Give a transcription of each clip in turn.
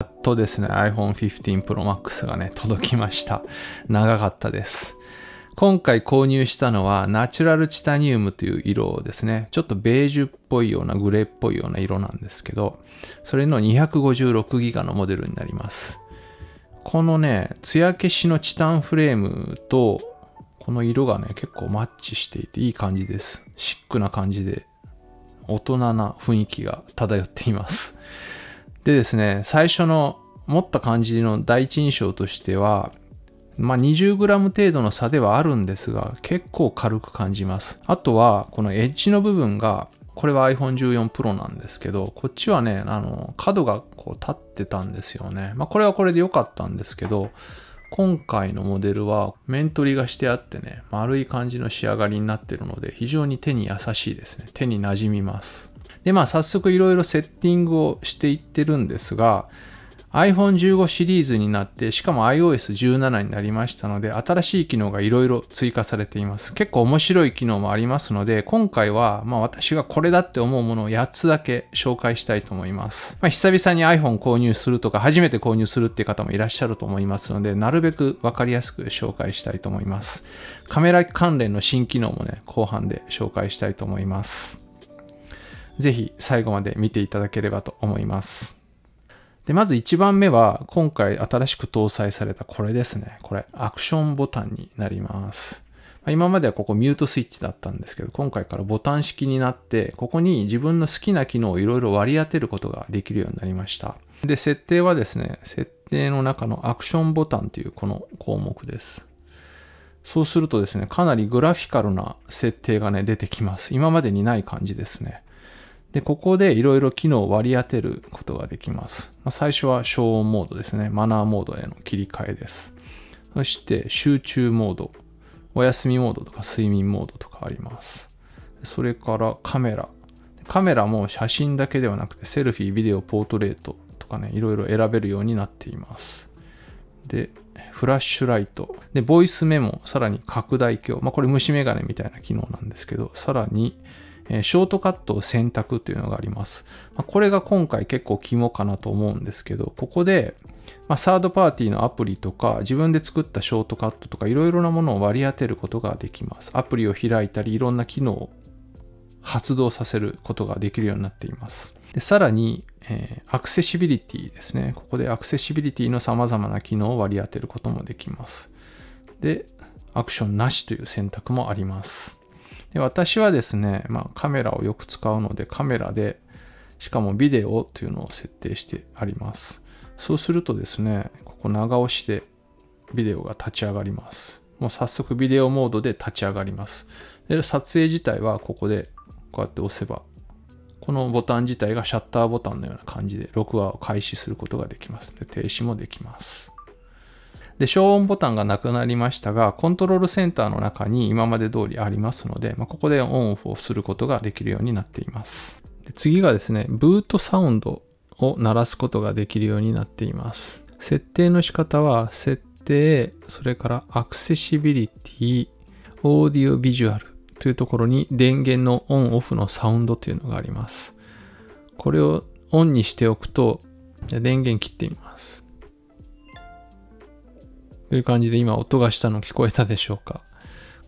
やっとですね、iPhone 15 Pro Max がね、届きました。長かったです。今回購入したのは、ナチュラルチタニウムという色ですね。ちょっとベージュっぽいような、グレーっぽいような色なんですけど、それの 256GB のモデルになります。このね、艶消しのチタンフレームと、この色がね、結構マッチしていていい感じです。シックな感じで、大人な雰囲気が漂っています。でですね、最初の持った感じの第一印象としては、まあ、20g 程度の差ではあるんですが、結構軽く感じます。あとは、このエッジの部分が、これは iPhone14 Pro なんですけど、こっちはね、あの、角がこう立ってたんですよね。まあ、これはこれで良かったんですけど、今回のモデルは面取りがしてあってね、丸い感じの仕上がりになってるので、非常に手に優しいですね。手に馴染みます。で、まあ早速いろいろセッティングをしていってるんですが、iPhone15 シリーズになって、しかも iOS17 になりましたので、新しい機能がいろいろ追加されています。結構面白い機能もありますので、今回は、まあ私がこれだって思うものを8つだけ紹介したいと思います。まあ久々に iPhone 購入するとか、初めて購入するっていう方もいらっしゃると思いますので、なるべくわかりやすく紹介したいと思います。カメラ関連の新機能もね、後半で紹介したいと思います。ぜひ最後まで見ていただければと思います。で、まず1番目は、今回新しく搭載されたこれですね。これ、アクションボタンになります。ま今まではここミュートスイッチだったんですけど、今回からボタン式になって、ここに自分の好きな機能をいろいろ割り当てることができるようになりました。で、設定はですね、設定の中のアクションボタンというこの項目です。そうするとですね、かなりグラフィカルな設定がね、出てきます。今までにない感じですね。で、ここでいろいろ機能を割り当てることができます。まあ、最初は消音モードですね。マナーモードへの切り替えです。そして集中モード、お休みモードとか睡眠モードとかあります。それからカメラ。カメラも写真だけではなくてセルフィー、ビデオ、ポートレートとかね、いろいろ選べるようになっています。で、フラッシュライト。で、ボイスメモ、さらに拡大鏡。まあ、これ虫眼鏡みたいな機能なんですけど、さらに、えショートカットを選択というのがあります。まこれが今回結構肝かなと思うんですけど、ここで、まサードパーティーのアプリとか、自分で作ったショートカットとか、いろいろなものを割り当てることができます。アプリを開いたり、いろんな機能を発動させることができるようになっています。でさらに、えー、アクセシビリティですね。ここでアクセシビリティの様々な機能を割り当てることもできます。で、アクションなしという選択もあります。で私はですね、まあ、カメラをよく使うのでカメラでしかもビデオというのを設定してありますそうするとですねここ長押しでビデオが立ち上がりますもう早速ビデオモードで立ち上がりますで撮影自体はここでこうやって押せばこのボタン自体がシャッターボタンのような感じで録画を開始することができますで停止もできますで、消音ボタンがなくなりましたが、コントロールセンターの中に今まで通りありますので、まあ、ここでオンオフをすることができるようになっています。で次がですね、ブートサウンドを鳴らすことができるようになっています。設定の仕方は、設定、それからアクセシビリティ、オーディオビジュアルというところに電源のオンオフのサウンドというのがあります。これをオンにしておくと、電源切ってみます。という感じで今音がしたの聞こえたでしょうか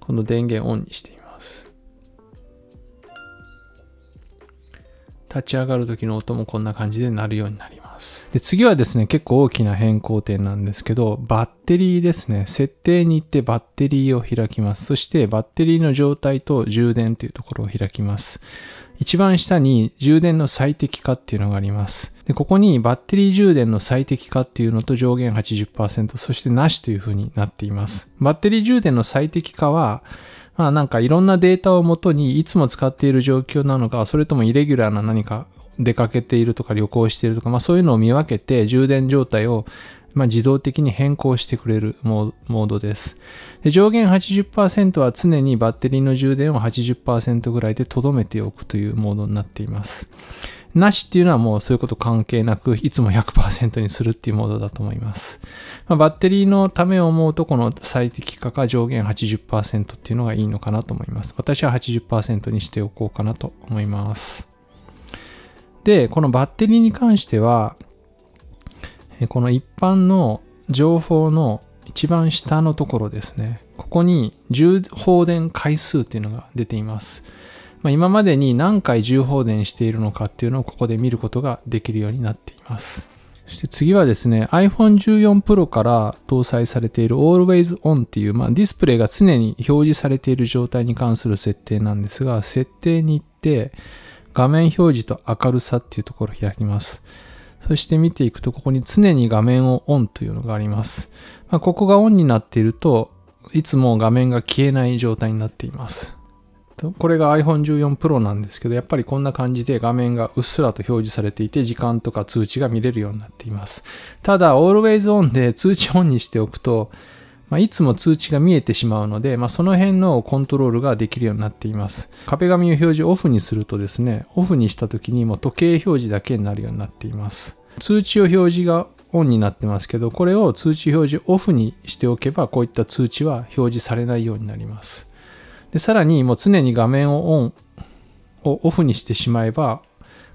この電源オンにしています立ち上がる時の音もこんな感じで鳴るようになりますで次はですね結構大きな変更点なんですけどバッテリーですね設定に行ってバッテリーを開きますそしてバッテリーの状態と充電というところを開きます一番下に充電の最適化っていうのがあります。でここにバッテリー充電の最適化っていうのと上限80%、そしてなしというふうになっています。バッテリー充電の最適化は、まあなんかいろんなデータをもとにいつも使っている状況なのか、それともイレギュラーな何か出かけているとか旅行しているとか、まあそういうのを見分けて充電状態をまあ、自動的に変更してくれるモードですで。上限80%は常にバッテリーの充電を80%ぐらいで留めておくというモードになっています。なしっていうのはもうそういうこと関係なく、いつも100%にするっていうモードだと思います。まあ、バッテリーのためを思うと、この最適化か上限80%っていうのがいいのかなと思います。私は80%にしておこうかなと思います。で、このバッテリーに関しては、この一般の情報の一番下のところですね。ここに重放電回数っていうのが出ています。まあ、今までに何回重放電しているのかっていうのをここで見ることができるようになっています。そして次はですね、iPhone14 Pro から搭載されている Always On っていう、まあ、ディスプレイが常に表示されている状態に関する設定なんですが、設定に行って画面表示と明るさっていうところを開きます。そして見ていくと、ここに常に画面をオンというのがあります。まあ、ここがオンになっていると、いつも画面が消えない状態になっています。これが iPhone14 Pro なんですけど、やっぱりこんな感じで画面がうっすらと表示されていて、時間とか通知が見れるようになっています。ただ、Always On で通知オンにしておくと、まあ、いつも通知が見えてしまうので、まあ、その辺のコントロールができるようになっています。壁紙を表示オフにするとですね、オフにした時にもう時計表示だけになるようになっています。通知を表示がオンになってますけど、これを通知表示オフにしておけば、こういった通知は表示されないようになります。でさらにもう常に画面をオンをオフにしてしまえば、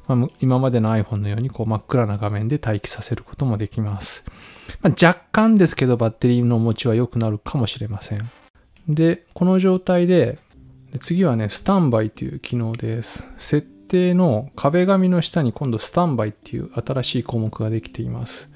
まあ、今までの iPhone のようにこう真っ暗な画面で待機させることもできます。まあ、若干ですけどバッテリーの持ちは良くなるかもしれません。で、この状態で、次はね、スタンバイという機能です。設定の壁紙の下に今度スタンバイっていう新しい項目ができています。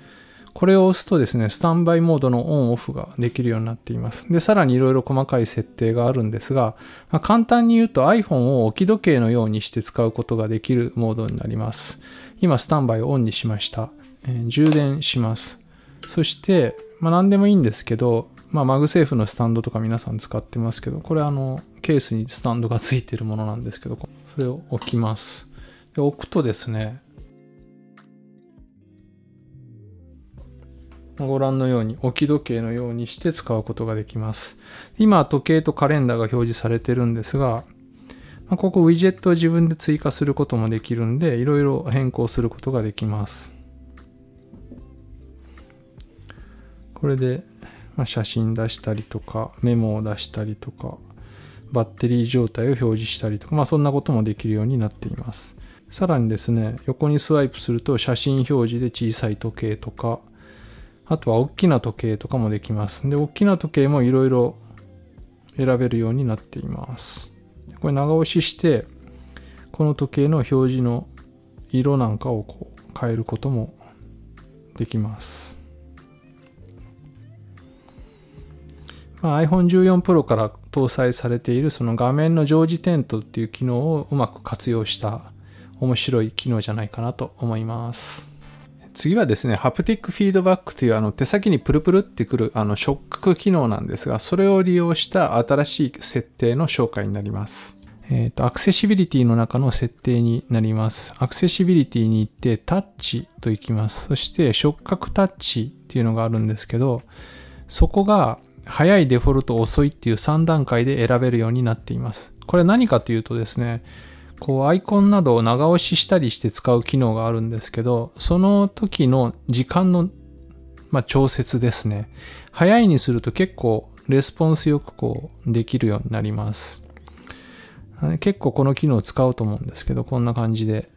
これを押すとですね、スタンバイモードのオンオフができるようになっています。で、さらにいろいろ細かい設定があるんですが、まあ、簡単に言うと iPhone を置き時計のようにして使うことができるモードになります。今、スタンバイをオンにしました。えー、充電します。そして、まあ、何でもいいんですけど、まあ、マグセーフのスタンドとか皆さん使ってますけど、これあの、ケースにスタンドがついてるものなんですけど、それを置きます。で置くとですね、ご覧のように置き時計のようにして使うことができます。今、時計とカレンダーが表示されてるんですが、まここウィジェットを自分で追加することもできるんで、いろいろ変更することができます。これで、ま写真出したりとか、メモを出したりとか、バッテリー状態を表示したりとか、まあ、そんなこともできるようになっています。さらにですね、横にスワイプすると写真表示で小さい時計とか、あとは大きな時計とかもできます。で、大きな時計もいろいろ選べるようになっています。これ長押しして、この時計の表示の色なんかをこう変えることもできます。まあ、iPhone14 Pro から搭載されているその画面の常時テントっていう機能をうまく活用した面白い機能じゃないかなと思います。次はですね、ハプティックフィードバックというあの手先にプルプルってくるあの触覚機能なんですが、それを利用した新しい設定の紹介になります。えっ、ー、と、アクセシビリティの中の設定になります。アクセシビリティに行ってタッチと行きます。そして触覚タッチっていうのがあるんですけど、そこが早いデフォルト遅いっていう3段階で選べるようになっています。これ何かというとですね、こうアイコンなどを長押ししたりして使う機能があるんですけど、その時の時間の、まあ、調節ですね。早いにすると結構レスポンスよくこうできるようになります。結構この機能を使うと思うんですけど、こんな感じで。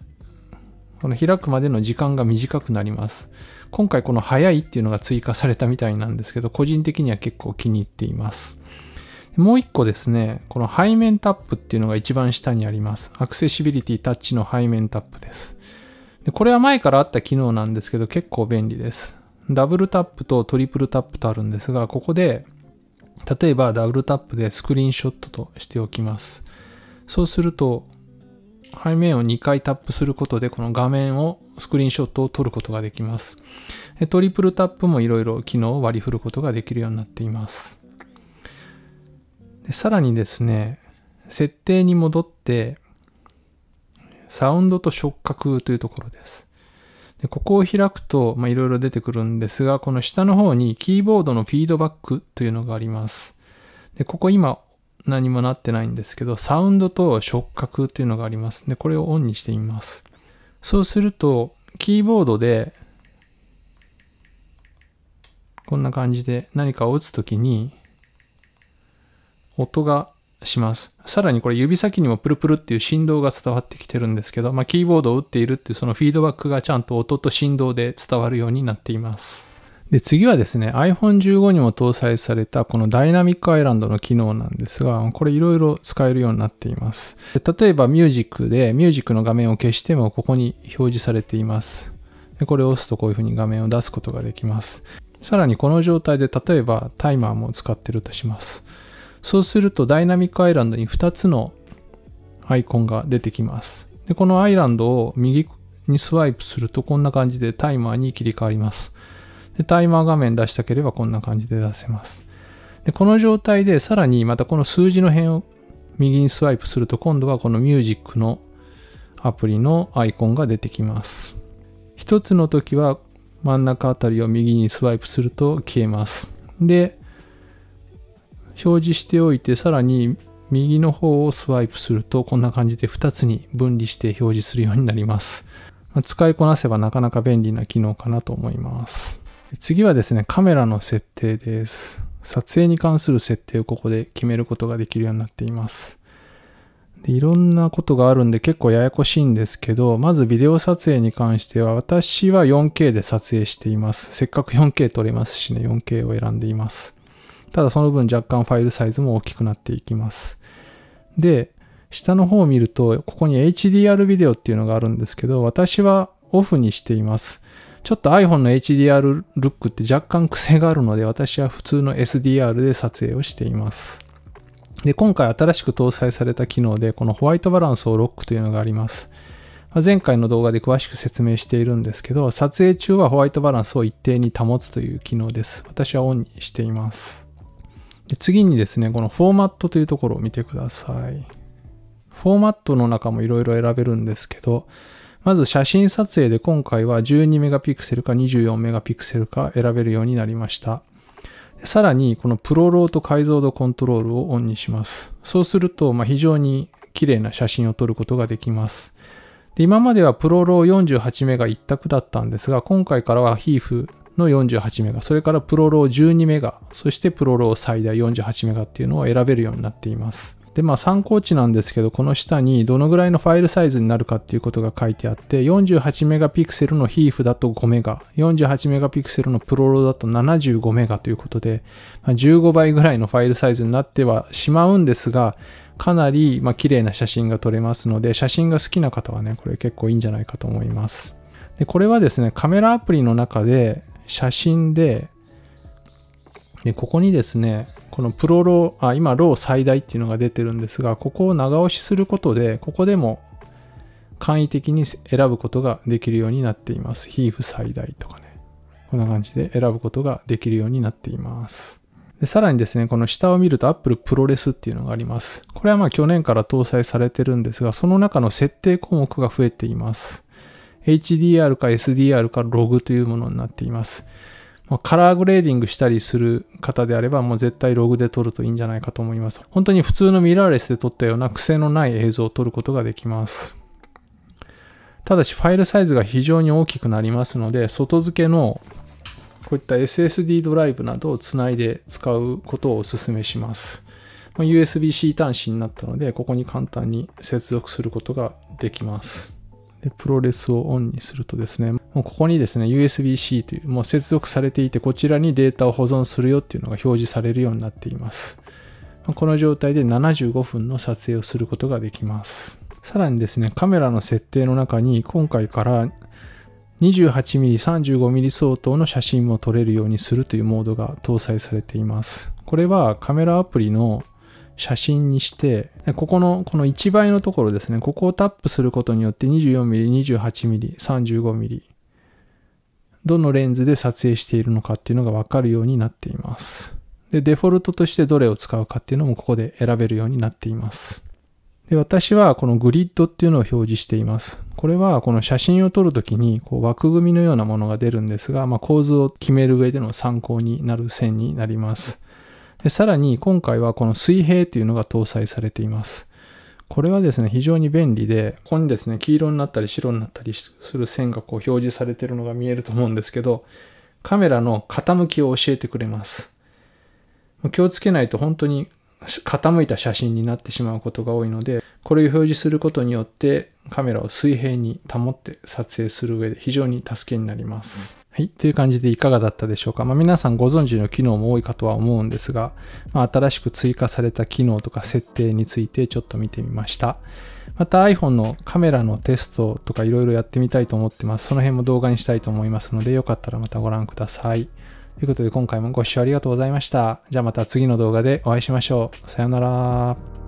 この開くまでの時間が短くなります。今回この早いっていうのが追加されたみたいなんですけど、個人的には結構気に入っています。もう一個ですね、この背面タップっていうのが一番下にあります。アクセシビリティタッチの背面タップです。でこれは前からあった機能なんですけど結構便利です。ダブルタップとトリプルタップとあるんですが、ここで例えばダブルタップでスクリーンショットとしておきます。そうすると背面を2回タップすることでこの画面をスクリーンショットを撮ることができます。トリプルタップもいろいろ機能を割り振ることができるようになっています。でさらにですね、設定に戻って、サウンドと触覚というところです。でここを開くといろいろ出てくるんですが、この下の方にキーボードのフィードバックというのがあります。でここ今何もなってないんですけど、サウンドと触覚というのがあります。でこれをオンにしてみます。そうすると、キーボードでこんな感じで何かを打つときに、音がします。さらにこれ指先にもプルプルっていう振動が伝わってきてるんですけど、まあ、キーボードを打っているっていうそのフィードバックがちゃんと音と振動で伝わるようになっています。で、次はですね、iPhone15 にも搭載されたこのダイナミックアイランドの機能なんですが、これいろいろ使えるようになっています。例えばミュージックで、ミュージックの画面を消してもここに表示されています。でこれを押すとこういうふうに画面を出すことができます。さらにこの状態で例えばタイマーも使ってるとします。そうするとダイナミックアイランドに2つのアイコンが出てきます。で、このアイランドを右にスワイプするとこんな感じでタイマーに切り替わります。で、タイマー画面出したければこんな感じで出せます。で、この状態でさらにまたこの数字の辺を右にスワイプすると今度はこのミュージックのアプリのアイコンが出てきます。一つの時は真ん中あたりを右にスワイプすると消えます。で、表示しておいて、さらに右の方をスワイプすると、こんな感じで2つに分離して表示するようになります。使いこなせばなかなか便利な機能かなと思います。次はですね、カメラの設定です。撮影に関する設定をここで決めることができるようになっています。でいろんなことがあるんで結構ややこしいんですけど、まずビデオ撮影に関しては私は 4K で撮影しています。せっかく 4K 撮れますしね、4K を選んでいます。ただその分若干ファイルサイズも大きくなっていきます。で、下の方を見ると、ここに HDR ビデオっていうのがあるんですけど、私はオフにしています。ちょっと iPhone の HDR ルックって若干癖があるので、私は普通の SDR で撮影をしています。で、今回新しく搭載された機能で、このホワイトバランスをロックというのがあります。前回の動画で詳しく説明しているんですけど、撮影中はホワイトバランスを一定に保つという機能です。私はオンにしています。で次にですね、このフォーマットというところを見てください。フォーマットの中もいろいろ選べるんですけど、まず写真撮影で今回は 12MP か 24MP か選べるようになりました。さらにこのプロロート解像度コントロールをオンにします。そうすると、ま非常に綺麗な写真を撮ることができます。で今まではプロロー48メガ一択だったんですが、今回からは HEIF の48メガ、それからプロロー12メガ、そしてプロロー最大48メガっていうのを選べるようになっています。で、まあ参考値なんですけど、この下にどのぐらいのファイルサイズになるかっていうことが書いてあって、48メガピクセルの HEIF だと5メガ、48メガピクセルのプロロだと75メガということで、ま15倍ぐらいのファイルサイズになってはしまうんですが、かなり、まあ、綺麗な写真が撮れますので、写真が好きな方はね、これ結構いいんじゃないかと思います。でこれはですね、カメラアプリの中で、写真で、でここにですね、このプロロー、あ、今、ロー最大っていうのが出てるんですが、ここを長押しすることで、ここでも簡易的に選ぶことができるようになっています。皮膚最大とかね。こんな感じで選ぶことができるようになっています。でさらにですね、この下を見ると Apple ProRes っていうのがあります。これはまあ去年から搭載されてるんですが、その中の設定項目が増えています。HDR か SDR かログというものになっています。まカラーグレーディングしたりする方であれば、もう絶対ログで撮るといいんじゃないかと思います。本当に普通のミラーレスで撮ったような癖のない映像を撮ることができます。ただし、ファイルサイズが非常に大きくなりますので、外付けのこういった SSD ドライブなどをつないで使うことをお勧めします。ま USB-C 端子になったので、ここに簡単に接続することができます。で、プロレスをオンにするとですね、もうここにですね、USB-C という、もう接続されていて、こちらにデータを保存するよっていうのが表示されるようになっています。この状態で75分の撮影をすることができます。さらにですね、カメラの設定の中に今回から 28mm、35mm 相当の写真も撮れるようにするというモードが搭載されています。これはカメラアプリの写真にして、ここの、この1倍のところですね、ここをタップすることによって 24mm、28mm、35mm、どのレンズで撮影しているのかっていうのが分かるようになっています。で、デフォルトとしてどれを使うかっていうのもここで選べるようになっています。で、私はこのグリッドっていうのを表示しています。これはこの写真を撮るときにこう枠組みのようなものが出るんですが、まあ、構図を決める上での参考になる線になります。でさらに今回はこの水平というのが搭載されています。これはですね、非常に便利で、ここにですね、黄色になったり白になったりする線がこう表示されてるのが見えると思うんですけど、カメラの傾きを教えてくれます。気をつけないと本当に傾いた写真になってしまうことが多いので、これを表示することによってカメラを水平に保って撮影する上で非常に助けになります。うんはい。という感じでいかがだったでしょうか。まあ、皆さんご存知の機能も多いかとは思うんですが、まあ、新しく追加された機能とか設定についてちょっと見てみました。また iPhone のカメラのテストとかいろいろやってみたいと思ってます。その辺も動画にしたいと思いますので、よかったらまたご覧ください。ということで今回もご視聴ありがとうございました。じゃあまた次の動画でお会いしましょう。さようなら。